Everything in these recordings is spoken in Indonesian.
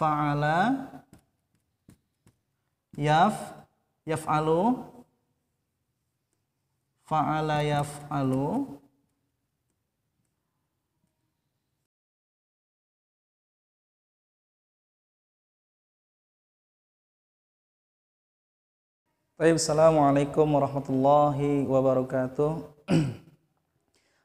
fa'ala yaf yaf'alu fa'ala yaf'alu Assalamualaikum warahmatullahi wabarakatuh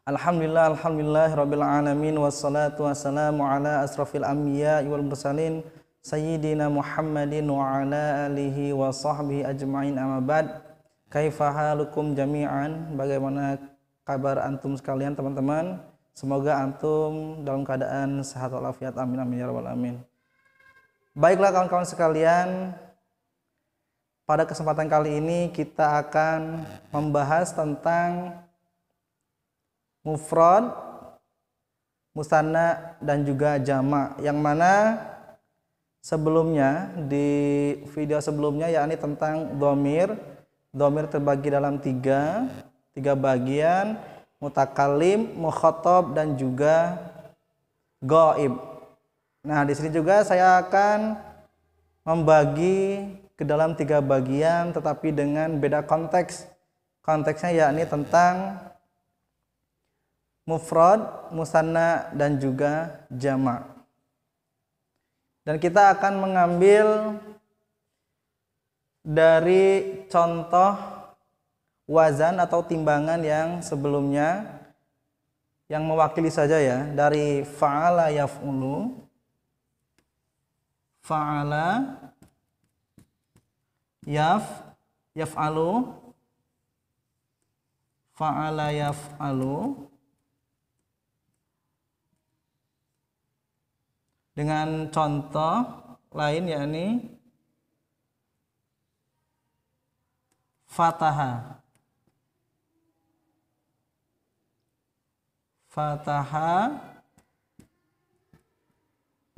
Alhamdulillah, alhamdulillah, rabbil alamin, wassalatu wassalamu ala asrafil anbiya wal mursalin, sayyidina Muhammadin wa ala alihi wa sahbihi ajma'in amma ba'd. Kaifa halukum jami'an? Bagaimana kabar antum sekalian teman-teman? Semoga antum dalam keadaan sehat walafiat. Amin amin ya rabbal alamin. Baiklah kawan-kawan sekalian, pada kesempatan kali ini kita akan membahas tentang mufrad, musanna dan juga Jama, Yang mana sebelumnya di video sebelumnya yakni tentang domir. Domir terbagi dalam tiga, tiga bagian, mutakalim, mukhotob dan juga goib. Nah di sini juga saya akan membagi ke dalam tiga bagian tetapi dengan beda konteks konteksnya yakni tentang mufrad, musanna dan juga jamak. Dan kita akan mengambil dari contoh wazan atau timbangan yang sebelumnya yang mewakili saja ya dari fa'ala yaf'ulu fa'ala yaf yaf'alu fa'ala yaf'alu dengan contoh lain yakni fataha fataha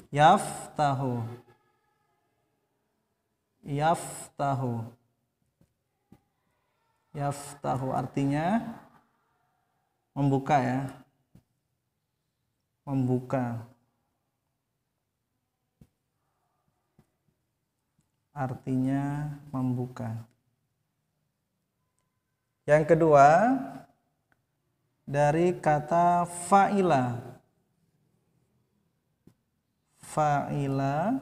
yaftahu yaftahu yaftahu artinya membuka ya membuka artinya membuka. Yang kedua dari kata fa'ila. Fa'ila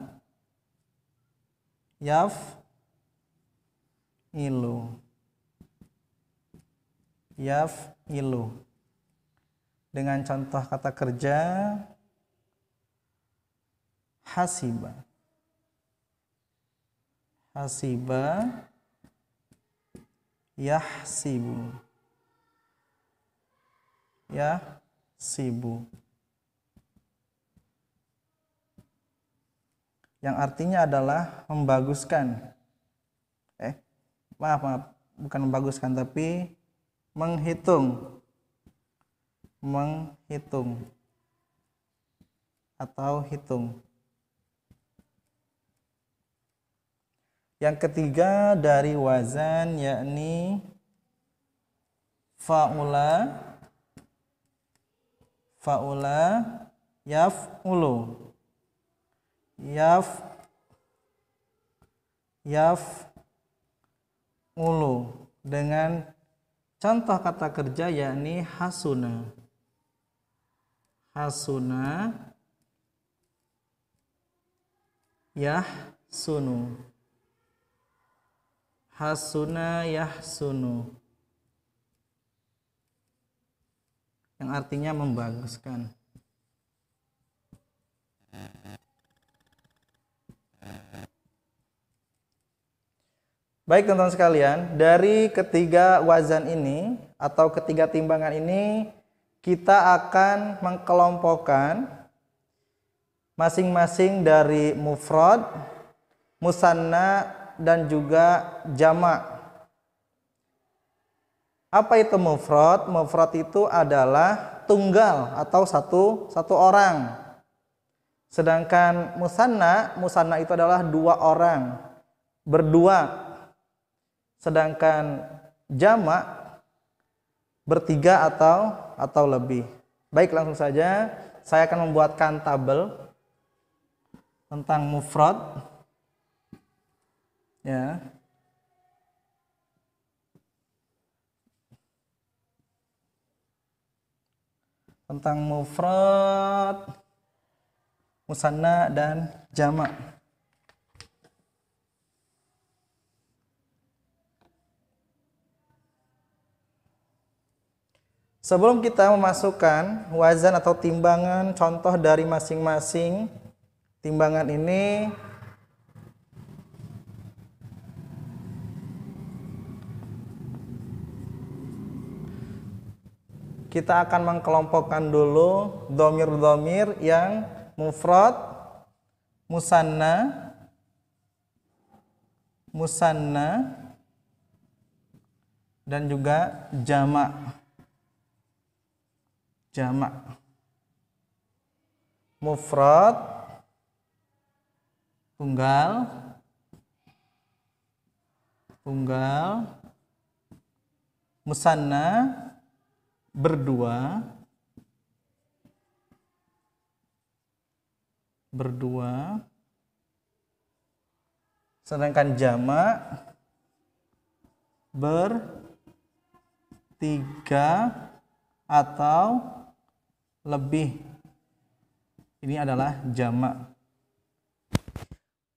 yaf ilu. Yaf ilu. Dengan contoh kata kerja hasibah hasiba yahsibu ya sibu yang artinya adalah membaguskan eh maaf maaf bukan membaguskan tapi menghitung menghitung atau hitung Yang ketiga dari wazan yakni faula faula yaf yaf'ulu yaf yaf ulu dengan contoh kata kerja yakni hasuna hasuna yah sunu hasuna yahsunu yang artinya membaguskan Baik teman-teman sekalian, dari ketiga wazan ini atau ketiga timbangan ini kita akan mengkelompokkan masing-masing dari mufrad, musanna, dan juga jamak. Apa itu mufrad? Mufrad itu adalah tunggal atau satu satu orang. Sedangkan musanna, musanna itu adalah dua orang, berdua. Sedangkan jamak bertiga atau atau lebih. Baik, langsung saja saya akan membuatkan tabel tentang mufrad ya tentang mufrad musanna dan jamak Sebelum kita memasukkan wazan atau timbangan contoh dari masing-masing timbangan ini kita akan mengkelompokkan dulu domir-domir yang mufrad, musanna, musanna dan juga jamak. Jamak. Mufrad tunggal tunggal musanna berdua berdua sedangkan jamak tiga atau lebih ini adalah jamak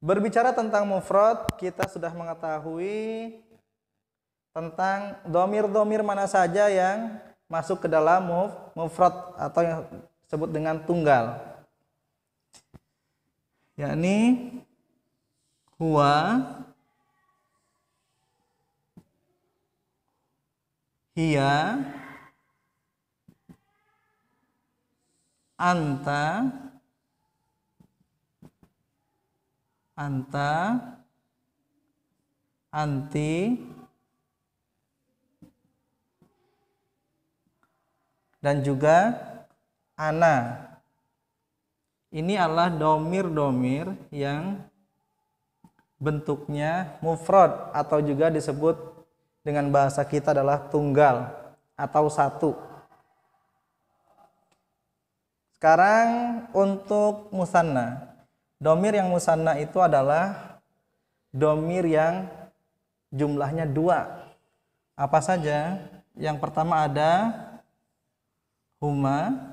berbicara tentang mufrad kita sudah mengetahui tentang domir-domir mana saja yang masuk ke dalam muf, mufrad atau yang disebut dengan tunggal yakni huwa hiya anta anta anti dan juga ana. Ini adalah domir-domir yang bentuknya mufrad atau juga disebut dengan bahasa kita adalah tunggal atau satu. Sekarang untuk musanna. Domir yang musanna itu adalah domir yang jumlahnya dua. Apa saja? Yang pertama ada huma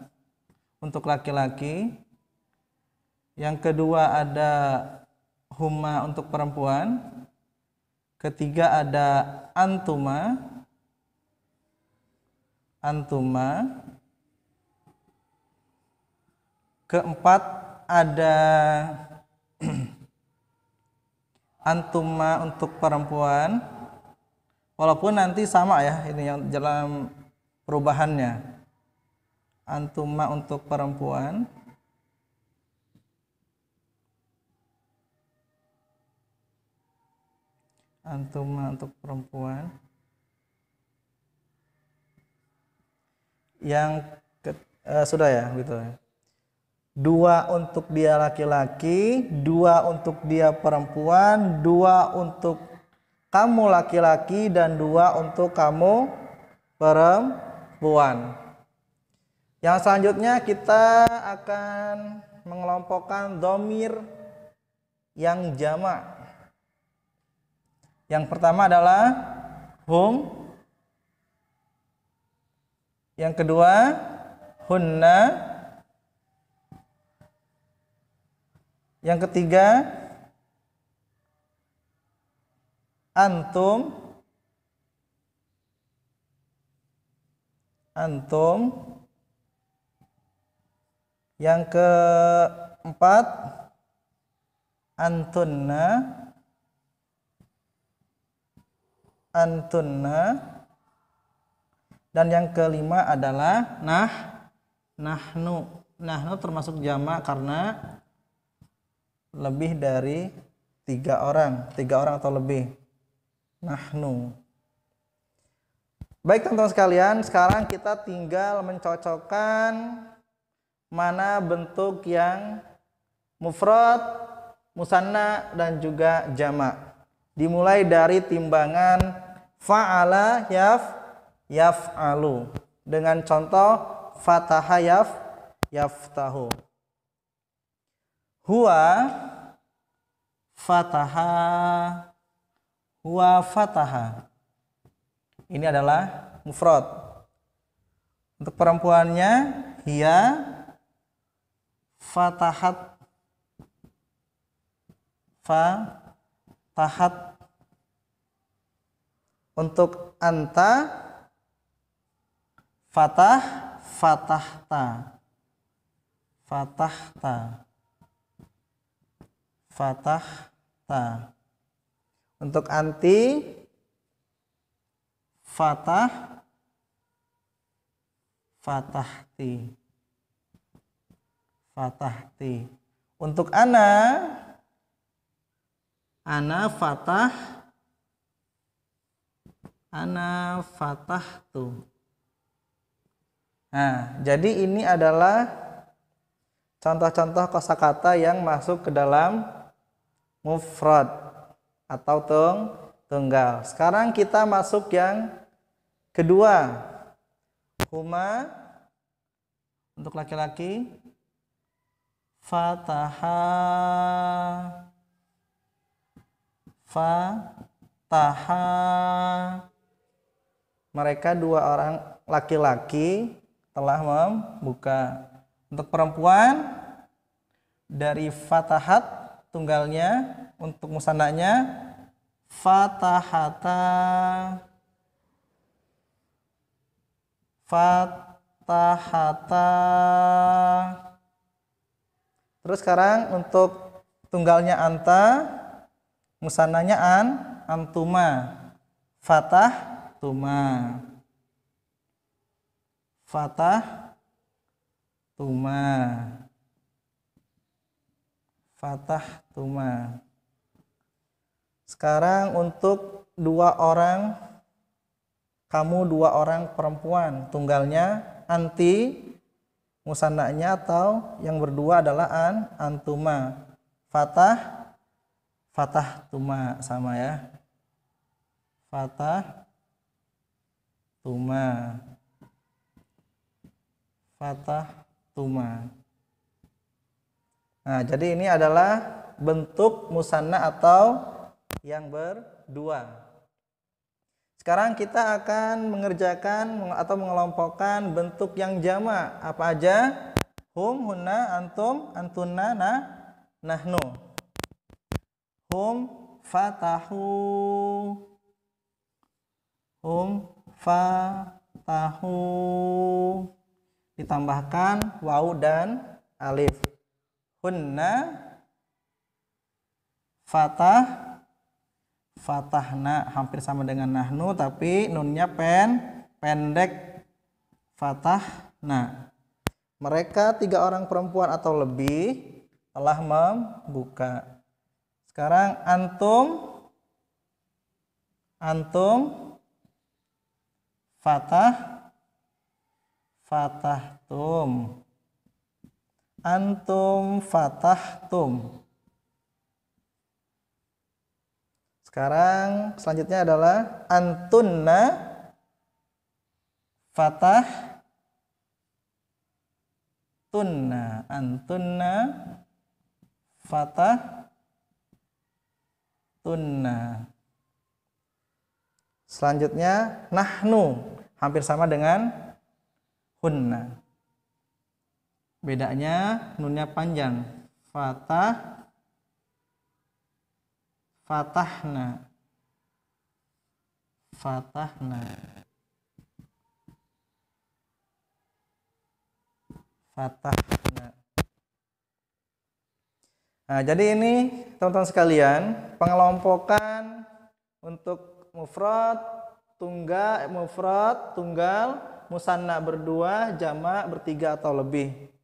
untuk laki-laki. Yang kedua ada huma untuk perempuan. Ketiga ada antuma. Antuma. Keempat ada antuma untuk perempuan walaupun nanti sama ya ini yang dalam perubahannya antuma untuk perempuan antuma untuk perempuan yang ke, eh, sudah ya gitu ya dua untuk dia laki-laki dua untuk dia perempuan dua untuk kamu laki-laki dan dua untuk kamu perempuan yang selanjutnya kita akan mengelompokkan domir yang jama. Yang pertama adalah hum. Yang kedua hunna. Yang ketiga antum. Antum yang keempat antunna antunna dan yang kelima adalah nah nahnu nahnu termasuk jamak karena lebih dari tiga orang tiga orang atau lebih nahnu baik teman-teman sekalian sekarang kita tinggal mencocokkan mana bentuk yang mufrad, musanna dan juga jamak. Dimulai dari timbangan fa'ala yaf yaf'alu dengan contoh fataha yaf yaftahu. Huwa fataha huwa fataha. Ini adalah mufrad. Untuk perempuannya hiya fatahat fa tahat untuk anta fatah fatahta fatahta fatahta untuk anti fatah fatahti fatah T. Untuk ana ana fatah ana fatah tu. Nah, jadi ini adalah contoh-contoh kosakata yang masuk ke dalam mufrad atau tung tunggal. Sekarang kita masuk yang kedua. Huma untuk laki-laki fataha fataha mereka dua orang laki-laki telah membuka untuk perempuan dari fatahat tunggalnya untuk musananya fatahata fatahata Terus sekarang untuk tunggalnya anta, musananya an, antuma, fatah, tuma. Fatah, tuma. Fatah, tuma. Sekarang untuk dua orang, kamu dua orang perempuan, tunggalnya anti, Musanaknya atau yang berdua adalah an antuma fatah fatah tuma sama ya fatah tuma fatah tuma nah jadi ini adalah bentuk musanna atau yang berdua sekarang kita akan mengerjakan atau mengelompokkan bentuk yang jama. Apa aja? Hum, hunna, antum, antunna nah, nahnu. Hum, fatahu. Hum, fatahu. Ditambahkan wau dan alif. Hunna, fatah, fatahna hampir sama dengan nahnu tapi nunnya pen pendek fatahna mereka tiga orang perempuan atau lebih telah membuka sekarang antum antum fatah tum antum tum Sekarang selanjutnya adalah antunna fatah tunna antunna fatah tunna. Selanjutnya nahnu hampir sama dengan hunna. Bedanya nunnya panjang. Fatah fatahna fatahna fatahna Nah, jadi ini teman-teman sekalian, pengelompokan untuk mufrad, tunggal, mufrad, tunggal, musanna berdua, jamak bertiga atau lebih.